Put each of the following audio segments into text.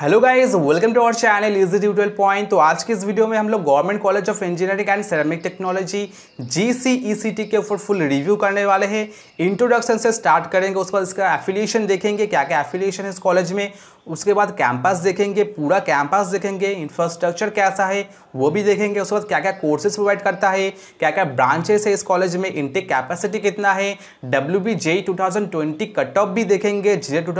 Hello guys welcome to our channel is D twelve point तो आज के इस वीडियो में हम लोग government college of engineering and ceramic technology GCECT के ऊपर फुल रिव्यू करने वाले हैं इंट्रोडक्शन से स्टार्ट करेंगे उसके बाद इसका एफिलिएशन देखेंगे क्या क्या एफिलिएशन है इस कॉलेज में उसके बाद कैंपस देखेंगे पूरा कैंपस देखेंगे इंफ्रास्ट्रक्चर कैसा है वो भी देखेंगे उसके बाद क्या क्या कोर्सेज प्रोवाइड करता है क्या क्या ब्रांचेस है इस कॉलेज में इनटेक कैपेसिटी कितना है W B J two cut off भी देखेंगे जे टू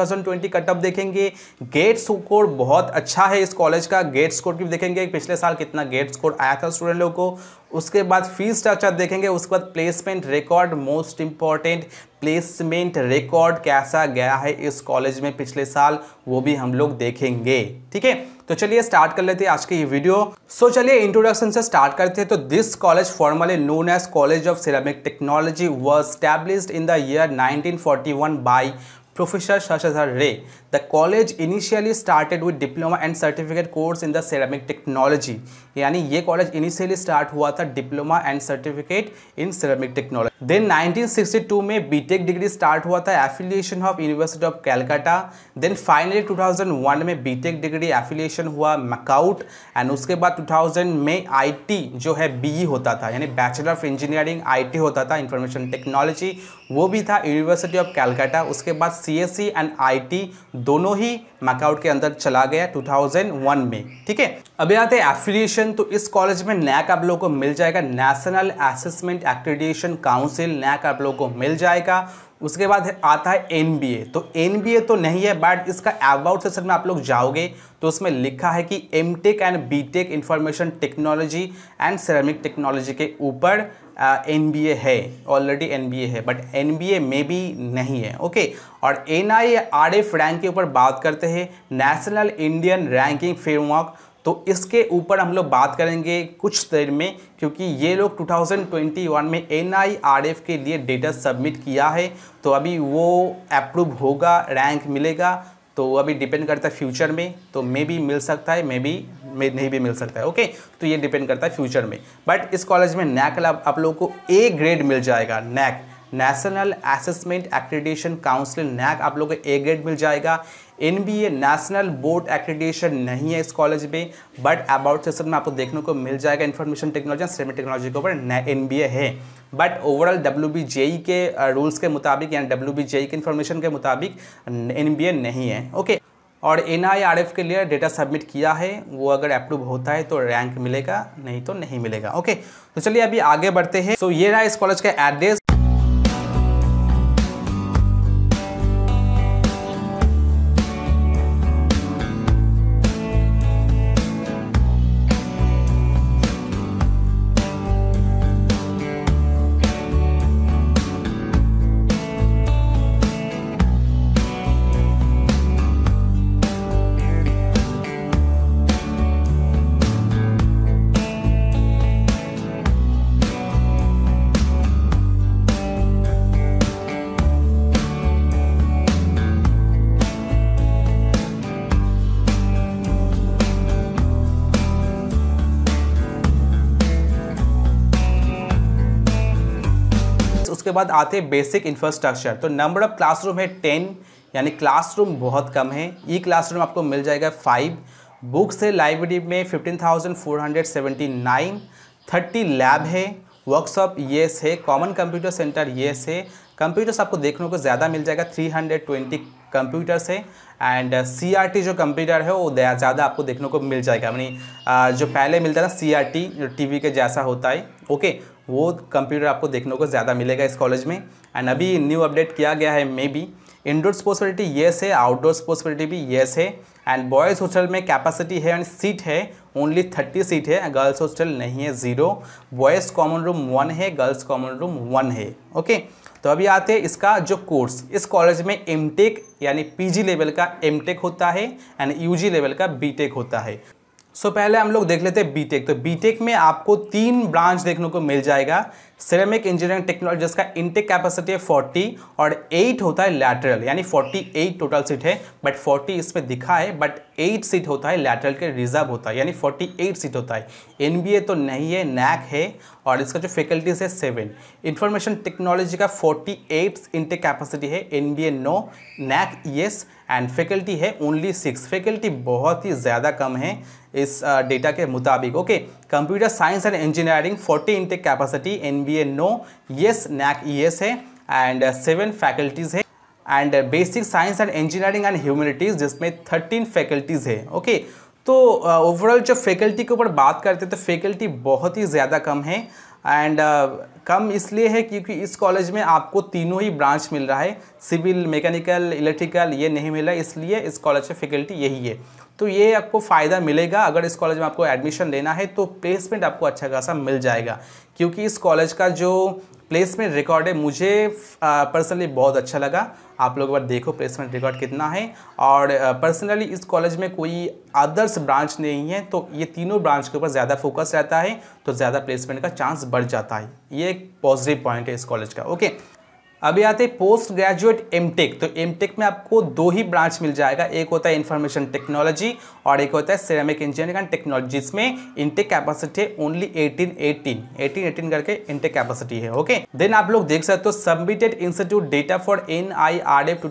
कट ऑफ देखेंगे गेट स्कोर बहुत अच्छा है इस कॉलेज का गेट स्कोर भी देखेंगे पिछले साल कितना गेट स्कोर आया था स्टूडेंट लोगों को उसके बाद फीस स्ट्रक्चर देखेंगे उसके बाद placement record most important placement record कैसा गया है इस कॉलेज में पिछले साल वो भी हम लोग देखेंगे ठीक है तो चलिए स्टार्ट कर लेते हैं आज की ये वीडियो सो so, चलिए इंट्रोडक्शन से स्टार्ट करते हैं तो this college formally known as college of ceramic technology was established in the year 1941 by Professor Shashadhar Ray. The college initially started with diploma and certificate course in the ceramic technology. यानी ये college initially start हुआ था diploma and certificate in ceramic technology then 1962 में BTech degree start हुआ था affiliation of university of Calcutta then finally 2001 में BTech degree affiliation हुआ मकाउट and उसके बाद 2000 में आईटी जो है बीई e होता था यानी बैचलर ऑफ इंजीनियरिंग टी होता था इंफॉर्मेशन टेक्नोलॉजी वो भी था यूनिवर्सिटी ऑफ कैलकाटा उसके बाद सी एंड टी दोनों ही मैकआउट के अंदर चला गया 2001 में ठीक है अभी आते हैं एफिलिएशन तो इस कॉलेज में नैक आप लोगों को मिल जाएगा national assessment accreditation council NAAC आप लोगों को मिल जाएगा उसके बाद आता है एन तो एन तो नहीं है बट इसका अबाउट सेक्शन में आप लोग जाओगे तो उसमें लिखा है कि M tech and B tech information technology and ceramic technology के ऊपर एन बी ए है ऑलरेडी एन बी ए है बट एन बी ए में भी नहीं है ओके और N I R F rank के ऊपर बात करते हैं नेशनल इंडियन रैंकिंग फ्रेमवर्क तो इसके ऊपर हम लोग बात करेंगे कुछ देर में क्योंकि ये लोग 2021 में एन के लिए डेटा सबमिट किया है तो अभी वो अप्रूव होगा रैंक मिलेगा तो अभी डिपेंड करता है फ्यूचर में तो मे भी मिल सकता है मे भी में नहीं भी मिल सकता है ओके तो ये डिपेंड करता है फ्यूचर में बट इस कॉलेज में नैक आप लोगों को ए ग्रेड मिल जाएगा NAAC national assessment accreditation council NAAC आप लोगों को ए ग्रेड मिल जाएगा N B A national board accreditation नहीं है इस कॉलेज में बट अबाउट सेशन में आपको देखने को मिल जाएगा इन्फॉर्मेशन टेक्नोलॉजी एंड टेक्नोलॉजी के ऊपर एन बी ए है but overall W B J E के रूल्स uh, के मुताबिक यानी डब्ल्यू बी जे ई के इन्फॉर्मेशन के मुताबिक एन बी ए नहीं है ओके और एन आई आर एफ के लिए डेटा सबमिट किया है वो अगर अप्रूव होता है तो रैंक मिलेगा नहीं तो नहीं मिलेगा ओके तो चलिए अभी आगे बढ़ते हैं तो ये रहा इस कॉलेज का एड्रेस उसके बाद आते हैं बेसिक इंफ्रास्ट्रक्चर तो नंबर ऑफ क्लासरूम है टेन यानी क्लासरूम बहुत कम है ई e क्लासरूम आपको मिल जाएगा फाइव बुक्स है लाइब्रेरी में fifteen thousand four hundred seventy nine thirty lab है वर्कशॉप येस है कॉमन कंप्यूटर सेंटर येस है कंप्यूटर्स आपको देखने को ज़्यादा मिल जाएगा थ्री हंड्रेड ट्वेंटी कंप्यूटर्स है एंड सी टी जो कंप्यूटर है वो ज़्यादा आपको देखने को मिल जाएगा यानी uh, जो पहले मिलता था सी आर टी जो टीवी के जैसा होता है ओके वो कंप्यूटर आपको देखने को ज़्यादा मिलेगा इस कॉलेज में एंड अभी न्यू अपडेट किया गया है may be indoor possibility yes है आउटडोर स्पोसिबिलिटी भी येस है एंड बॉयज़ हॉस्टल में कैपेसिटी है एंड सीट है ओनली थर्टी सीट है गर्ल्स हॉस्टल नहीं है zero boys common room one है गर्ल्स कॉमन रूम वन है ओके तो अभी आते हैं इसका जो कोर्स इस कॉलेज में एम यानी पीजी लेवल का एम होता है एंड यूजी लेवल का बीटेक होता है सो so, पहले हम लोग देख लेते हैं बीटेक तो बीटेक में आपको तीन ब्रांच देखने को मिल जाएगा सिरेमिक इंजीनियरिंग टेक्नोलॉजी जिसका इंटेक कैपेसिटी है 40 और 8 होता है लैटरल यानी 48 टोटल सीट है बट 40 इसमें दिखा है बट 8 सीट होता है लैटरल के रिजर्व होता है यानी 48 सीट होता है एनबीए तो नहीं है नैक है और इसका जो फैकल्टीज़ है सेवन इंफॉर्मेशन टेक्नोलॉजी का एट इनटेक कैपेसिटी है NBA no NAAC yes and faculty है ओनली सिक्स फैकल्टी बहुत ही ज़्यादा कम है इस डेटा के मुताबिक okay computer science and engineering 40 intake capacity N B A no yes NAAC yes है एंड सेवन फैकल्टीज़ है and basic science and engineering and humanities जिसमें थर्टीन फैकल्टीज़ है ओके तो ओवरऑल जो जब फैकल्टी के ऊपर बात करते हैं तो फैकल्टी बहुत ही ज़्यादा कम है एंड कम इसलिए है क्योंकि इस कॉलेज में आपको तीनों ही ब्रांच मिल रहा है सिविल मैकेनिकल इलेक्ट्रिकल ये नहीं मिला इसलिए इस कॉलेज से फैकल्टी यही है तो ये आपको फ़ायदा मिलेगा अगर इस कॉलेज में आपको एडमिशन लेना है तो प्लेसमेंट आपको अच्छा खासा मिल जाएगा क्योंकि इस कॉलेज का जो प्लेसमेंट रिकॉर्ड है मुझे पर्सनली बहुत अच्छा लगा आप लोग अगर देखो प्लेसमेंट रिकॉर्ड कितना है और पर्सनली इस कॉलेज में कोई अदर्स ब्रांच नहीं है तो ये तीनों ब्रांच के ऊपर ज़्यादा फोकस रहता है तो ज़्यादा प्लेसमेंट का चांस बढ़ जाता है ये एक पॉजिटिव पॉइंट है इस कॉलेज का ओके अभी आते हैं पोस्ट ग्रेजुएट एमटेक तो एमटेक में आपको दो ही ब्रांच मिल जाएगा एक होता है इंफॉर्मेशन टेक्नोलॉजी और एक होता है सिरेमिक इंजीनियरिंग एंड टेक्नोलॉजी में इंटेक कैपेसिटी है ओनली 18 18 18 18 करके इंटेक कैपेसिटी है ओके देन आप लोग देख सकते हो submitted institute data for N I R F to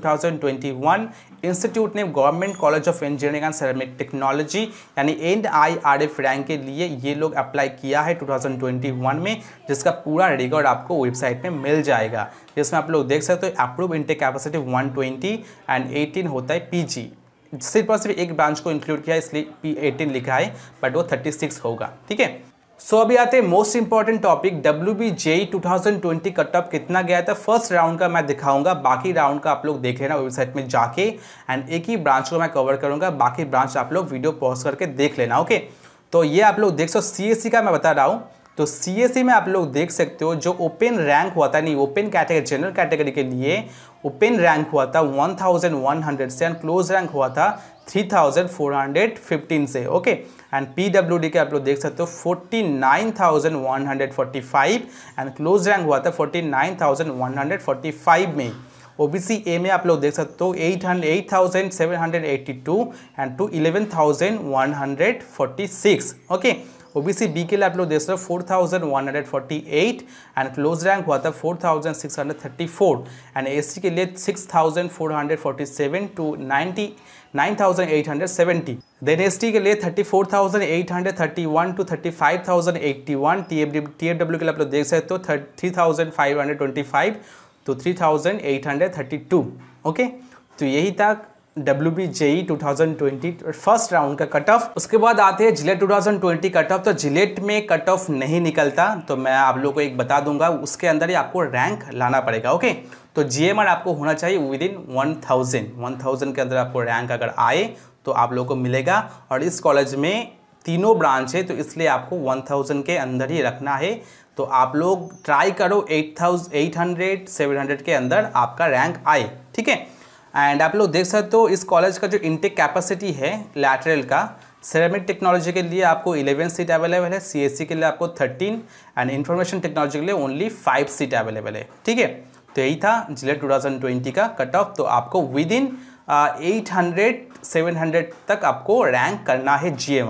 institute ने government college of engineering and ceramic technology यानी N I R F rank के लिए ये लोग अप्लाई किया है 2021 में जिसका पूरा रिकॉर्ड आपको वेबसाइट में मिल जाएगा जिसमें आप लोग देख सकते हो अप्रूव इंटेक कैपेसिटी 120 एंड 18 होता है पी सिर्फ और सिर्फ एक ब्रांच को इंक्लूड किया इसलिए पी एटीन लिखा है बट वो थर्टी सिक्स होगा ठीक है सो so, अभी आते हैं most important topic W B JEE two thousand twenty cut off कितना गया था फर्स्ट राउंड का मैं दिखाऊंगा बाकी राउंड का आप लोग देख लेना वेबसाइट में जाके एंड एक ही ब्रांच को मैं कवर करूंगा बाकी ब्रांच आप लोग वीडियो पॉज करके देख लेना ओके तो ये आप लोग देख सो सी का मैं बता रहा हूँ तो सी में आप लोग देख सकते हो जो ओपन रैंक हुआ था नहीं ओपन कैटेगरी जनरल कैटेगरी के लिए ओपन रैंक हुआ था वन से एंड क्लोज रैंक हुआ था थ्री से ओके okay? एंड पीडब्ल्यूडी के आप लोग देख सकते हो 49,145 एंड क्लोज रैंक हुआ था 49,145 में ओ बी सी ए में आप लोग देख सकते हो eight eight thousand seven hundred eighty two and two eleven thousand one hundred forty six okay OBC B के लिए आप लोग देख सकते हो four one hundred forty eight and close rank हुआ था four thousand six hundred thirty four and S के लिए six thousand four hundred forty seven two ninety nine thousand eight hundred seventy then S के लिए thirty four thousand eight hundred thirty two thirty five thousand eighty one T F W के लिए आप लोग देख सकते हो three thousand two three okay तो यही तक W B JEE two first round का कट ऑफ उसके बाद आते हैं जिलेट 2020 कट ऑफ तो जिलेट में कट ऑफ नहीं निकलता तो मैं आप लोग को एक बता दूंगा उसके अंदर ही आपको रैंक लाना पड़ेगा ओके तो जी आपको होना चाहिए within one thousand one thousand के अंदर आपको रैंक अगर आए तो आप लोग को मिलेगा और इस कॉलेज में तीनों ब्रांच है तो इसलिए आपको वन थाउजेंड के अंदर ही रखना है तो आप लोग ट्राई करो eight eight hundred seven hundred के अंदर आपका रैंक आए ठीक है एंड आप लोग देख सकते हो इस कॉलेज का जो इनटेक कैपेसिटी है लैटरल का सेरेमिक टेक्नोलॉजी के लिए आपको 11 सीट अवेलेबल है सीएससी के लिए आपको 13 एंड इन्फॉर्मेशन टेक्नोलॉजी के लिए ओनली 5 सीट अवेलेबल है ठीक है तो यही था जिले 2020 का कट ऑफ तो आपको within eight hundred seven hundred तक आपको रैंक करना है जी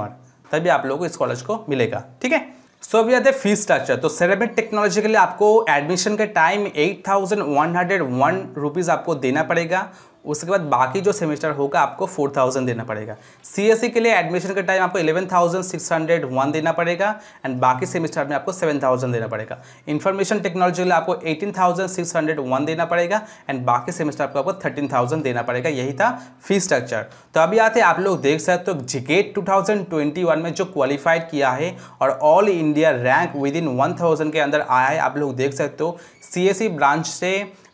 तभी आप लोगों को इस कॉलेज को मिलेगा ठीक है सो अभी आते फीस स्ट्रक्चर तो सेरेमिक टेक्नोलॉजी के लिए आपको एडमिशन के time eight thousand one hundred one rupees आपको देना पड़ेगा उसके बाद बाकी जो सेमेस्टर होगा आपको फोर थाउजेंड देना पड़ेगा सी e के लिए एडमिशन के टाइम आपको eleven thousand six hundred one देना पड़ेगा एंड बाकी सेमेस्टर में आपको सेवन थाउजेंड देना पड़ेगा इन्फॉर्मेशन टेक्नोलॉजी के लिए आपको eighteen thousand six hundred one देना पड़ेगा एंड बाकी सेमेस्टर आपको आपको थर्टीन थाउजेंड देना पड़ेगा यही था फी स्ट्रक्चर तो अभी आते आप लोग देख सकते हो जिकेट टू थाउजेंड ट्वेंटी वन में जो क्वालिफाइड किया है और all India rank within one thousand के अंदर आया है आप लोग देख सकते हो सी ब्रांच e से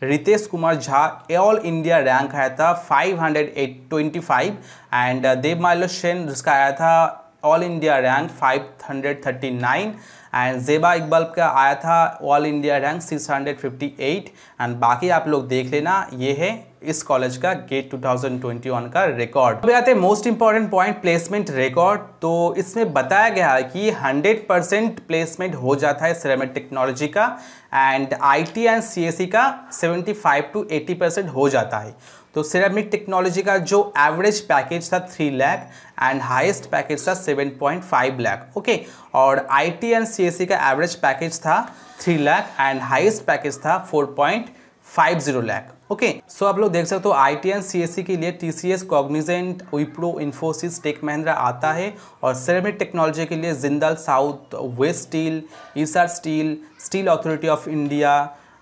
Ritesh Kumar Jha all India rank आया था five hundred eight twenty five and Dev माइलो सेन जिसका आया था all India rank five hundred thirty nine and Zeba Iqbal का आया था ऑल इंडिया रैंक 658 एंड बाकी आप लोग देख लेना ये है इस कॉलेज का गेट 2021 का रिकॉर्ड अब आते हैं most important point placement record तो इसमें बताया गया है कि 100 परसेंट प्लेसमेंट हो जाता है सिरेमिक टेक्नोलॉजी का एंड आईटी एंड सीएससी का 75 टू 80 परसेंट हो जाता है तो सिरेमिक टेक्नोलॉजी का जो एवरेज पैकेज था three lakh and highest package था seven point five lakh okay और आईटी एंड सीएससी का एवरेज पैकेज था three lakh and highest package था four point five zero lakh okay so आप लोग देख सकते हो I T and C S C के लिए टी सी एस कॉग्निजेंट विप्रो इन्फोसिस टेक महिंद्रा आता है और सेरेमिक टेक्नोलॉजी के लिए Jindal South waste steel Essar steel steel authority of India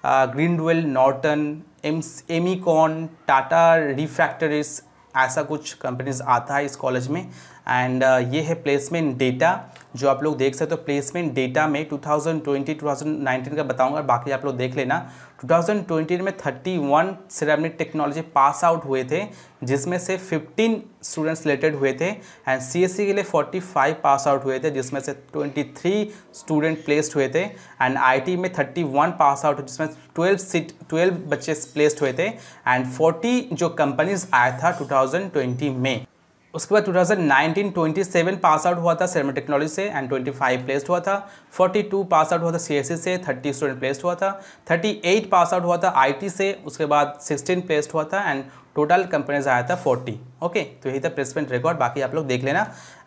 Greenwell Norton एम्स एमिकॉन टाटा रिफ्रैक्टरिस ऐसा कुछ कंपनीज आता है इस कॉलेज में एंड uh, ये है प्लेसमेंट डेटा जो आप लोग देख सकते हो तो प्लेसमेंट डेटा में 2020-2019 का बताऊंगा बाकी आप लोग देख लेना 2020 में 31 सिरेमिक टेक्नोलॉजी पास आउट हुए थे जिसमें से 15 स्टूडेंट्स रिलेटेड हुए थे एंड सीएससी e के लिए 45 पास आउट हुए थे जिसमें से 23 स्टूडेंट प्लेस्ड हुए थे एंड आईटी में 31 पास आउट जिसमें 12 सीट 12 बच्चे प्लेस्ड हुए थे एंड 40 जो कंपनीज आया था 2020 में उसके बाद 2019 27 पास आउट हुआ था सेरमा टेक्नोलॉजी से एंड 25 प्लेस्ड हुआ था 42 पास आउट हुआ था सी e से 30 स्टूडेंट प्लेस्ड हुआ था 38 पास आउट हुआ था आईटी से उसके बाद 16 प्लेस्ड हुआ था एंड टोटल कंपनीज आया था फोर्टी ओके तो यही था प्लेसमेंट रिकॉर्ड बाकी आप लोग देख लेना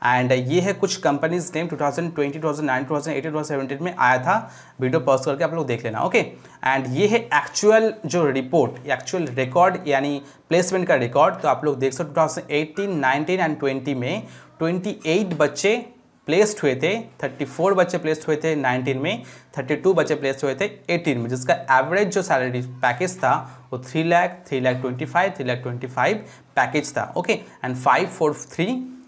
एंड ये है कुछ कंपनीज नेम 2020, 2009, 2018, 2017 में आया था वीडियो पॉज करके आप लोग देख लेना ओके एंड ये है एक्चुअल जो रिपोर्ट एक्चुअल रिकॉर्ड यानी प्लेसमेंट का रिकॉर्ड तो आप लोग देख सकते two thousand eighteen nineteen and twenty में ट्वेंटी एट बच्चे प्लेस्ड हुए थे 34 बच्चे प्लेस्ड हुए थे 19 में 32 बच्चे प्लेस्ड हुए थे 18 में जिसका एवरेज जो सैलरी पैकेज था वो three lakh three lakh twenty five three lakh twenty five package था okay and five four three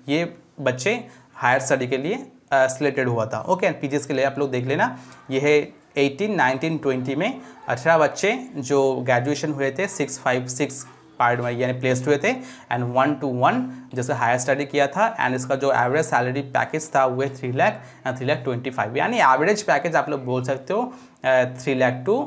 ये बच्चे हायर स्टडी के लिए सिलेक्टेड uh, हुआ था ओके एंड पी के लिए आप लोग देख लेना ये है 18, 19, 20 में अठारह बच्चे जो ग्रेजुएशन हुए थे सिक्स फाइव सिक्स पार्ट में यानी प्लेस्ड हुए थे एंड वन टू वन जैसे हायर स्टडी किया था एंड इसका जो एवरेज सैलरी पैकेज था वो है three lakh and three lakh twenty five यानी एवरेज पैकेज आप लोग बोल सकते हो three lakh two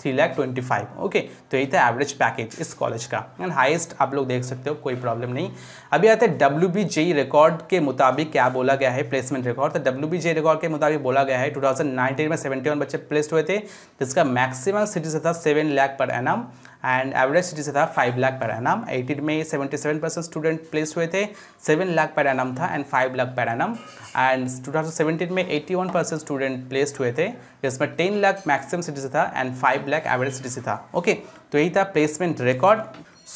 three lakh twenty five okay तो यही था एवरेज पैकेज इस कॉलेज का एंड हाइस्ट आप लोग देख सकते हो कोई प्रॉब्लम नहीं अभी आते हैं डब्ल्यू बी जे रिकॉर्ड के मुताबिक क्या बोला गया है प्लेसमेंट रिकॉर्ड तो डब्ल्यू बी जे रिकॉर्ड के मुताबिक बोला गया है टू थाउजेंड नाइनटीन में सेवेंटी वन बच्चे प्लेस्ड हुए थे जिसका मैक्सिमम सिटीज था seven lakh per N M and average से था five lakh per annum eighteen में seventy seven percent student place हुए थे सेवन लाख पर था and five lakh per and two thousand seventeen में eighty one percent student placed हुए थे जिसमें टेन लाख मैक्सिमम से था एंड फाइव लाख एवरेज से था ओके तो यही था प्लेसमेंट रिकॉर्ड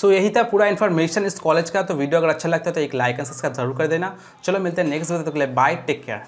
सो यही था पूरा इन्फॉर्मेशन इस कॉलेज का तो वीडियो अगर अच्छा लगता है तो एक लाइक एंड सब्सक्राइब जरूर कर देना चलो मिलते हैं नेक्स्ट वीडियो तक ले बाय टेक केयर